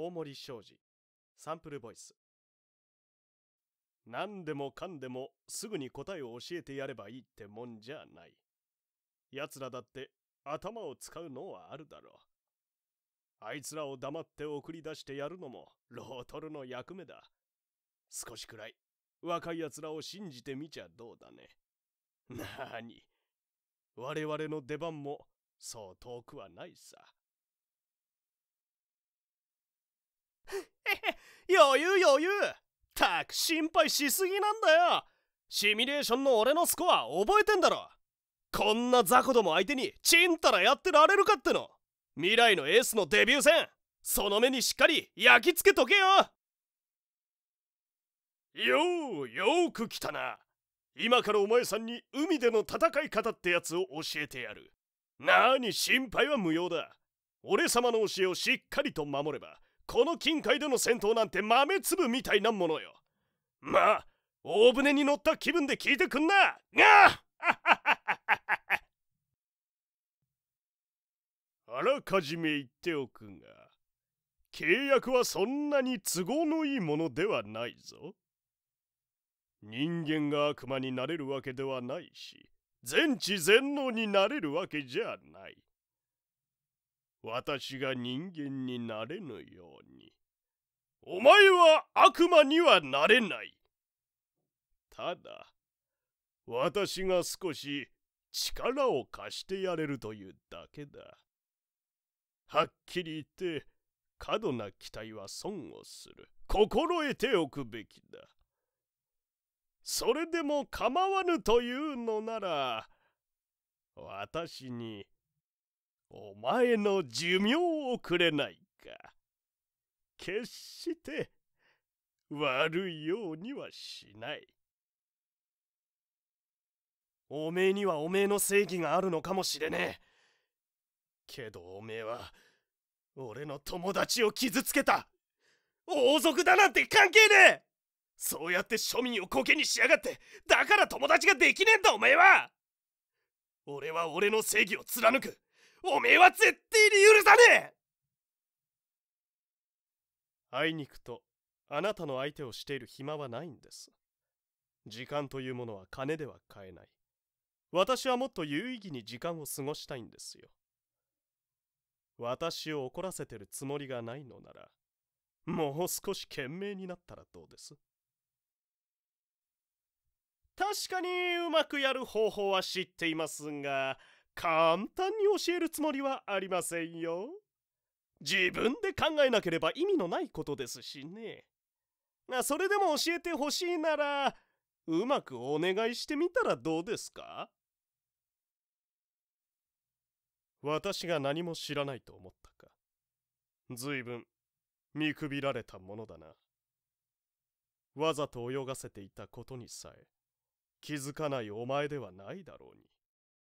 大森商事サンプルボイス何でもかんでもすぐに答えを教えてやればいいってもんじゃない奴らだって頭を使うのはあるだろうあいつらを黙って送り出してやるのもロートルの役目だ少しくらい若い奴らを信じてみちゃどうだねなに我々の出番もそう遠くはないさ。余裕余裕たく心配しすぎなんだよシミュレーションの俺のスコア覚えてんだろこんな雑魚ども相手にちんたらやってられるかっての未来のエースのデビュー戦その目にしっかり焼き付けとけよようよく来たな今からお前さんに海での戦い方ってやつを教えてやるなに心配は無用だ俺様の教えをしっかりと守ればこの近海での戦闘なんて豆粒みたいなものよまあ大船に乗った気分で聞いてくんなが あらかじめ言っておくが契約はそんなに都合のいいものではないぞ人間が悪魔になれるわけではないし全知全能になれるわけじゃない私が人間になれぬように。お前は悪魔にはなれない。ただ、私が少し力を貸してやれるというだけだ。はっきり言って、過度な期待は損をする。心得ておくべきだ。それでも構わぬというのなら、私にお前の寿命をくれないか。決して悪いようにはしない。おめえにはおめえの正義があるのかもしれねえ。けどおめえは、俺の友達を傷つけた王族だなんて関係ねえそうやって庶民をコケにしやがってだから友達ができねえんだおめえは俺は俺の正義を貫くおめえは絶対に許さねえあいにくとあなたの相手をしている暇はないんです時間というものは金では買えない私はもっと有意義に時間を過ごしたいんですよ私を怒らせてるつもりがないのならもう少し懸命になったらどうです確かにうまくやる方法は知っていますが簡単に教えるつもりはありませんよ。自分で考えなければ意味のないことですしね。それでも教えてほしいなら、うまくお願いしてみたらどうですか私が何も知らないと思ったか。ずいぶん見くびられたものだな。わざと泳がせていたことにさえ気づかないお前ではないだろうに。